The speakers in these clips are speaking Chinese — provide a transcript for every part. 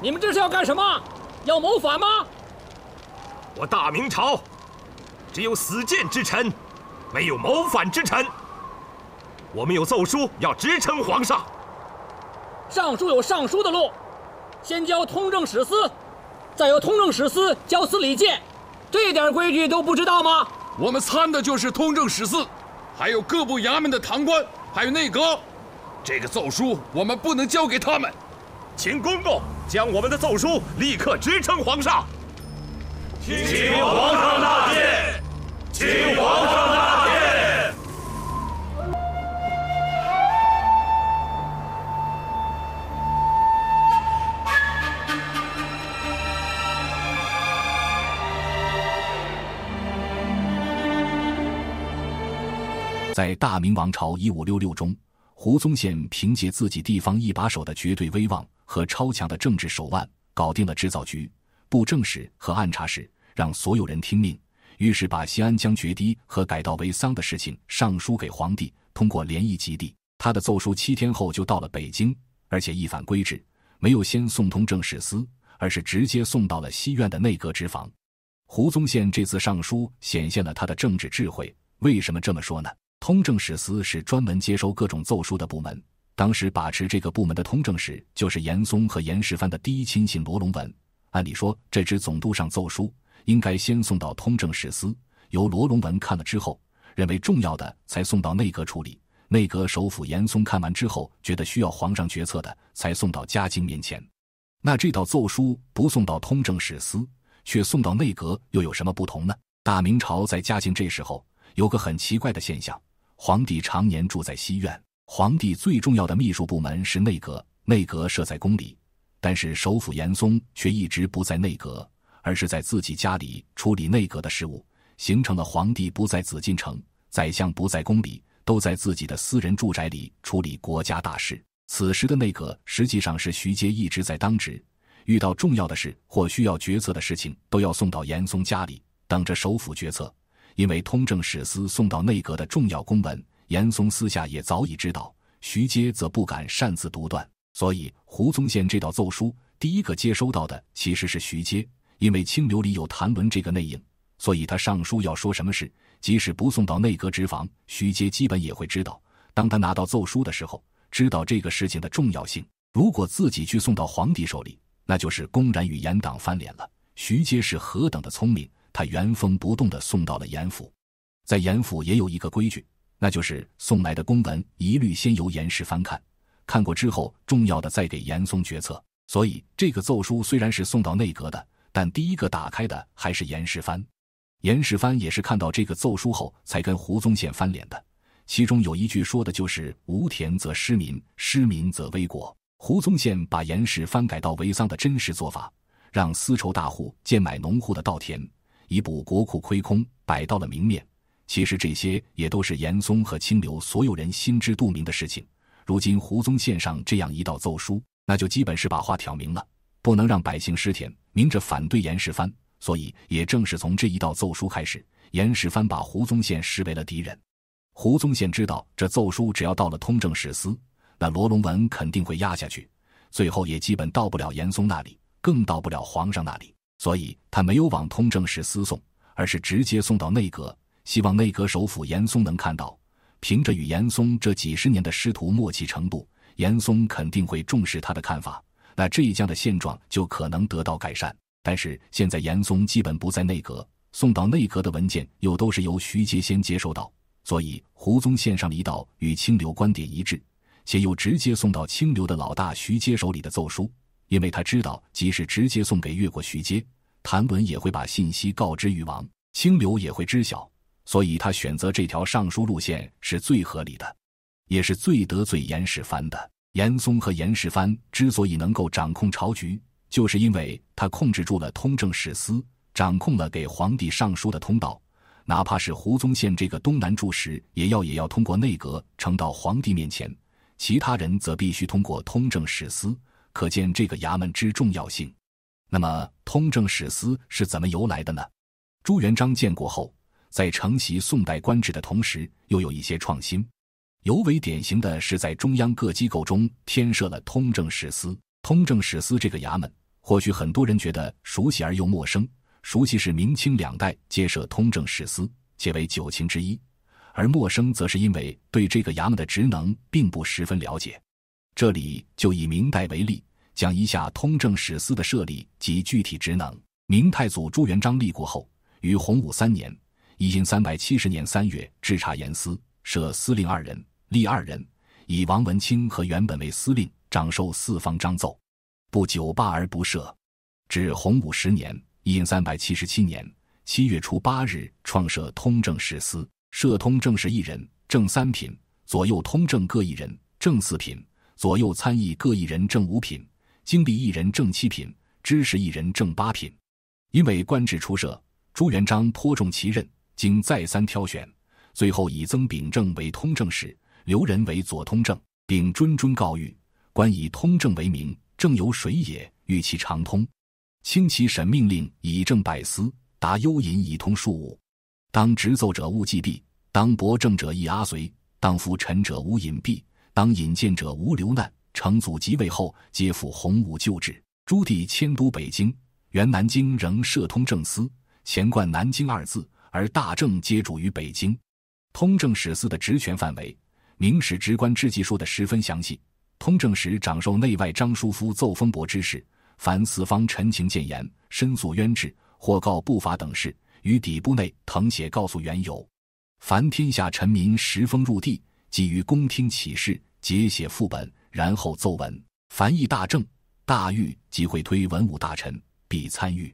你们这是要干什么？要谋反吗？我大明朝，只有死谏之臣，没有谋反之臣。我们有奏书要直呈皇上。上书有上书的路，先交通政史司，再由通政史司交司礼监，这点规矩都不知道吗？我们参的就是通政史司，还有各部衙门的堂官，还有内阁。这个奏书我们不能交给他们，请公公。将我们的奏书立刻呈皇上。请皇上大见，请皇上大见。在大明王朝一五六六中。胡宗宪凭借自己地方一把手的绝对威望和超强的政治手腕，搞定了制造局、布政使和按察使，让所有人听命。于是，把西安将决堤和改道为桑的事情上书给皇帝，通过联翼基地。他的奏书七天后就到了北京，而且一反规制，没有先送通政使司，而是直接送到了西苑的内阁职房。胡宗宪这次上书显现了他的政治智慧。为什么这么说呢？通政使司是专门接收各种奏书的部门。当时把持这个部门的通政使就是严嵩和严世蕃的第一亲信罗龙文。按理说，这支总督上奏书应该先送到通政使司，由罗龙文看了之后，认为重要的才送到内阁处理。内阁首辅严嵩看完之后，觉得需要皇上决策的才送到嘉靖面前。那这道奏书不送到通政使司，却送到内阁，又有什么不同呢？大明朝在嘉靖这时候有个很奇怪的现象。皇帝常年住在西苑。皇帝最重要的秘书部门是内阁，内阁设在宫里，但是首辅严嵩却一直不在内阁，而是在自己家里处理内阁的事务，形成了皇帝不在紫禁城，宰相不在宫里，都在自己的私人住宅里处理国家大事。此时的内阁实际上是徐阶一直在当职，遇到重要的事或需要决策的事情，都要送到严嵩家里，等着首辅决策。因为通政史司送到内阁的重要公文，严嵩私下也早已知道。徐阶则不敢擅自独断，所以胡宗宪这道奏疏，第一个接收到的其实是徐阶。因为清流里有谭纶这个内应，所以他上书要说什么事，即使不送到内阁执房，徐阶基本也会知道。当他拿到奏疏的时候，知道这个事情的重要性。如果自己去送到皇帝手里，那就是公然与严党翻脸了。徐阶是何等的聪明。他原封不动地送到了严府，在严府也有一个规矩，那就是送来的公文一律先由严世蕃看，看过之后重要的再给严嵩决策。所以这个奏书虽然是送到内阁的，但第一个打开的还是严世蕃。严世蕃也是看到这个奏书后才跟胡宗宪翻脸的。其中有一句说的就是“无田则失民，失民则危国”。胡宗宪把严世蕃改稻为桑的真实做法，让丝绸大户贱买农户的稻田。以补国库亏空摆到了明面，其实这些也都是严嵩和清流所有人心知肚明的事情。如今胡宗宪上这样一道奏疏，那就基本是把话挑明了，不能让百姓失田，明着反对严世蕃。所以，也正是从这一道奏疏开始，严世蕃把胡宗宪视为了敌人。胡宗宪知道，这奏疏只要到了通政史司，那罗龙文肯定会压下去，最后也基本到不了严嵩那里，更到不了皇上那里。所以他没有往通政使司送，而是直接送到内阁，希望内阁首辅严嵩能看到。凭着与严嵩这几十年的师徒默契程度，严嵩肯定会重视他的看法，那浙江的现状就可能得到改善。但是现在严嵩基本不在内阁，送到内阁的文件又都是由徐阶先接收到，所以胡宗宪上了一道与清流观点一致，且又直接送到清流的老大徐阶手里的奏疏。因为他知道，即使直接送给越国徐阶、谭纶，也会把信息告知于王清流，也会知晓。所以他选择这条上书路线是最合理的，也是最得罪严世蕃的。严嵩和严世蕃之所以能够掌控朝局，就是因为他控制住了通政史司，掌控了给皇帝上书的通道。哪怕是胡宗宪这个东南柱使，也要也要通过内阁呈到皇帝面前；其他人则必须通过通政史司。可见这个衙门之重要性。那么，通政史司是怎么由来的呢？朱元璋建国后，在承袭宋代官制的同时，又有一些创新。尤为典型的是，在中央各机构中添设了通政史司。通政史司这个衙门，或许很多人觉得熟悉而又陌生。熟悉是明清两代皆设通政史司，皆为九卿之一；而陌生则是因为对这个衙门的职能并不十分了解。这里就以明代为例，讲一下通政史司的设立及具体职能。明太祖朱元璋立国后，于洪武三年（一三七十年三月）制察严司，设司令二人，立二人，以王文清和袁本为司令，掌授四方章奏。不久罢而不设。至洪武十年（一三七十七年）七月初八日，创设通政史司，设通政使一人，正三品；左右通政各一人，正四品。左右参议各一人，正五品；经历一人，正七品；知识一人，正八品。因为官职出设，朱元璋颇重其任，经再三挑选，最后以曾秉正为通政使，刘仁为左通政，并谆谆告谕：官以通政为名，政由水也，欲其常通；清其神命令，以正百司；达幽隐，以通庶务。当执奏者勿忌避，当驳政者亦阿随，当服陈者勿隐蔽。当引荐者无留难，成祖即位后，皆赴洪武旧制。朱棣迁都北京，原南京仍设通政司，前贯“南京”二字，而大政皆主于北京。通政使司的职权范围，《明史职官志》记说的十分详细。通政使掌受内外章书夫奏封伯之事，凡四方陈情、谏言、申诉冤制，或告不法等事，于底部内誊写，告诉缘由。凡天下臣民十封入地，即于公听启事。节写副本，然后奏文。凡议大政、大狱，即会推文武大臣，必参与。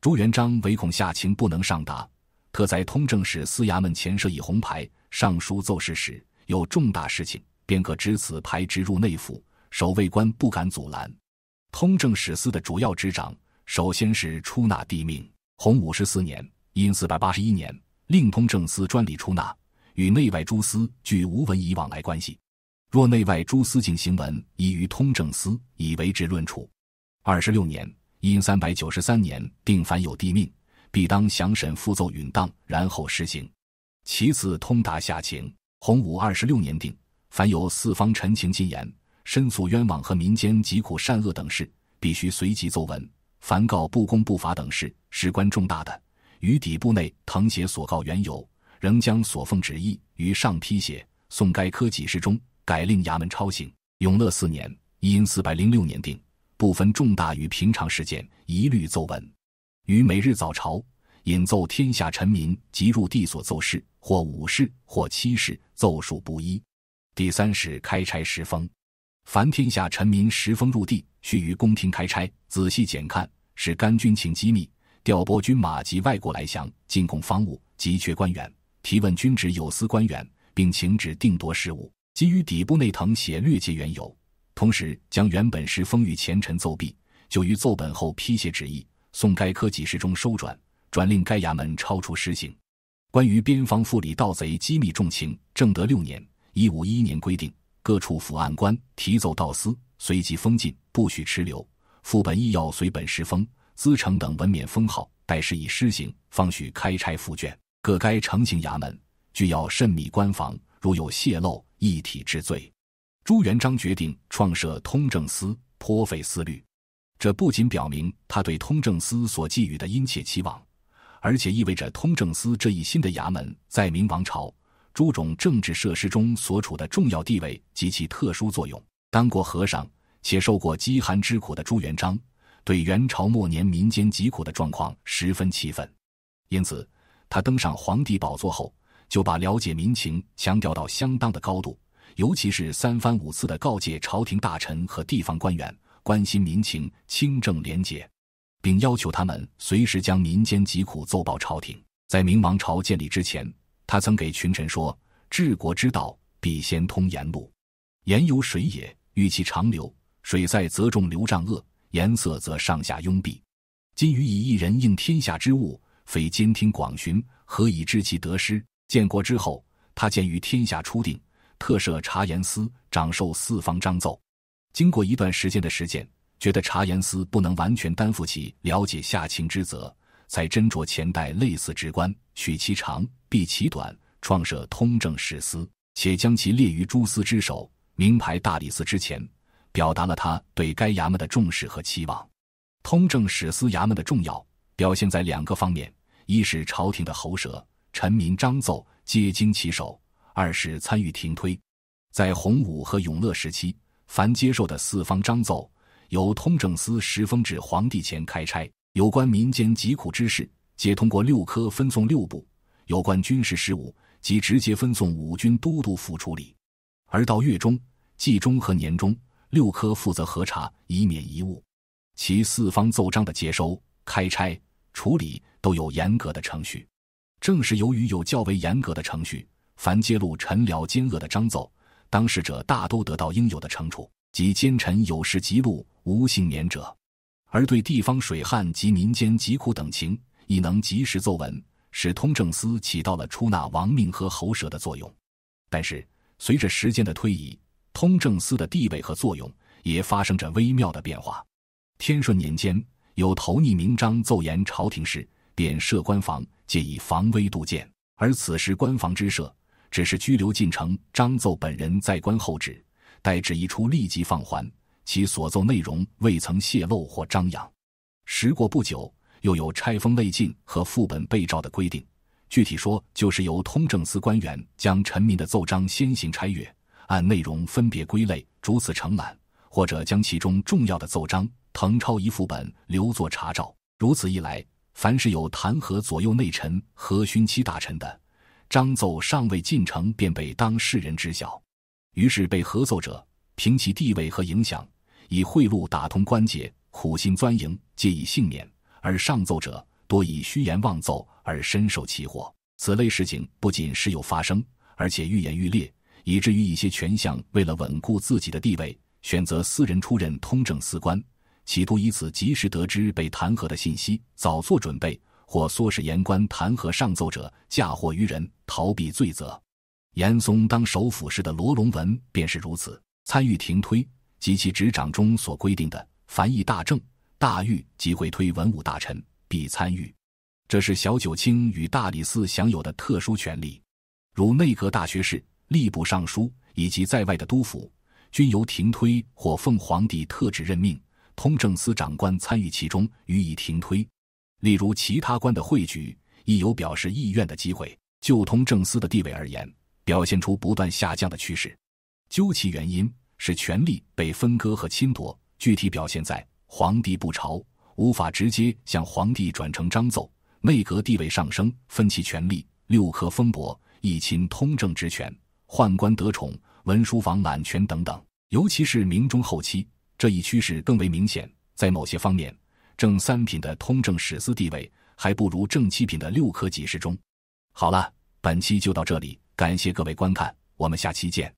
朱元璋唯恐下情不能上达，特在通政使司衙门前设一红牌，上书奏事时有重大事情，便可执此牌直入内府，守卫官不敢阻拦。通政使司的主要执掌，首先是出纳帝命。洪武十四年四百八十一年），令通政司专理出纳，与内外诸司俱无文以往来关系。若内外诸司警行文，宜于通政司以为之论处。二十六年，因三百九十三年定凡有帝命，必当详审复奏允当，然后施行。其次，通达下情。洪武二十六年定，凡有四方陈情进言、申诉冤枉和民间疾苦、善恶等事，必须随即奏闻。凡告不公不法等事，事关重大的，于底部内誊写所告缘由，仍将所奉旨意于上批写，送该科几事中。改令衙门抄行。永乐四年，因四百零六年定，不分重大与平常事件，一律奏文。于每日早朝，引奏天下臣民及入地所奏事，或五事，或七事，奏数不一。第三是开差十封，凡天下臣民十封入地，须于宫廷开差，仔细检看，使干军情机密，调拨军马及外国来降进贡方物，急缺官员，提问军职有司官员，并请旨定夺事务。基于底部内藤写略节缘由，同时将原本是封于前臣奏毕，就于奏本后批写旨意，送该科给事中收转，转令该衙门抄出施行。关于边防副理盗贼机密重情，正德六年（一五一一年）规定，各处抚案官提奏盗私，随即封禁，不许持留。副本亦要随本时封，资成等文免封号，待事已施行，方许开拆复卷。各该城行衙门，俱要慎密关防，如有泄漏。一体之罪，朱元璋决定创设通政司，颇费思虑。这不仅表明他对通政司所寄予的殷切期望，而且意味着通政司这一新的衙门在明王朝诸种政治设施中所处的重要地位及其特殊作用。当过和尚且受过饥寒之苦的朱元璋，对元朝末年民间疾苦的状况十分气愤，因此他登上皇帝宝座后。就把了解民情强调到相当的高度，尤其是三番五次的告诫朝廷大臣和地方官员关心民情、清正廉洁，并要求他们随时将民间疾苦奏报朝廷。在明王朝建立之前，他曾给群臣说：“治国之道，必先通言路。言由水也，欲其长流，水塞则众流障恶，言塞则上下壅蔽。今欲以一人应天下之物，非兼听广寻，何以知其得失？”建国之后，他鉴于天下初定，特设察言司，掌授四方章奏。经过一段时间的实践，觉得察言司不能完全担负起了解下情之责，才斟酌前代类似职官，取其长，避其短，创设通政史司，且将其列于诸司之首，名牌大理寺之前，表达了他对该衙门的重视和期望。通政史司衙门的重要表现在两个方面：一是朝廷的喉舌。臣民章奏皆经其手，二是参与廷推。在洪武和永乐时期，凡接受的四方章奏，由通政司十封至皇帝前开拆；有关民间疾苦之事，皆通过六科分送六部；有关军事事务，即直接分送五军都督府处理。而到月中、季中和年中，六科负责核查，以免遗误。其四方奏章的接收、开拆、处理都有严格的程序。正是由于有较为严格的程序，凡揭露臣僚奸恶的章奏，当事者大都得到应有的惩处；即奸臣有事即录，无幸免者。而对地方水旱及民间疾苦等情，亦能及时奏闻，使通政司起到了出纳亡命和喉舌的作用。但是，随着时间的推移，通政司的地位和作用也发生着微妙的变化。天顺年间，有投逆名章奏言朝廷事，贬设官房。借以防微杜渐，而此时官房之设，只是拘留进城张奏本人在官候旨，待旨一出立即放还。其所奏内容未曾泄露或张扬。时过不久，又有拆封内禁和副本备照的规定。具体说，就是由通政司官员将臣民的奏章先行拆阅，按内容分别归类，逐次呈览，或者将其中重要的奏章誊抄一副本留作查照。如此一来。凡是有弹劾左右内臣和勋戚大臣的，章奏尚未进城便被当事人知晓，于是被合奏者凭其地位和影响，以贿赂打通关节，苦心钻营，皆以幸免；而上奏者多以虚言妄奏，而深受其祸。此类事情不仅时有发生，而且愈演愈烈，以至于一些权相为了稳固自己的地位，选择私人出任通政司官。企图以此及时得知被弹劾的信息，早做准备，或唆使言官弹劾上奏者，嫁祸于人，逃避罪责。严嵩当首辅时的罗龙文便是如此。参与廷推及其执掌中所规定的，凡议大政、大狱及会推文武大臣，必参与。这是小九卿与大理寺享有的特殊权利，如内阁大学士、吏部尚书以及在外的督抚，均由廷推或奉皇帝特旨任命。通政司长官参与其中，予以停推。例如其他官的会举，亦有表示意愿的机会。就通政司的地位而言，表现出不断下降的趋势。究其原因，是权力被分割和侵夺。具体表现在：皇帝不朝，无法直接向皇帝转呈章奏；内阁地位上升，分歧权力；六科风伯一亲通政职权；宦官得宠，文书房揽权等等。尤其是明中后期。这一趋势更为明显，在某些方面，正三品的通正史司地位还不如正七品的六科给事中。好了，本期就到这里，感谢各位观看，我们下期见。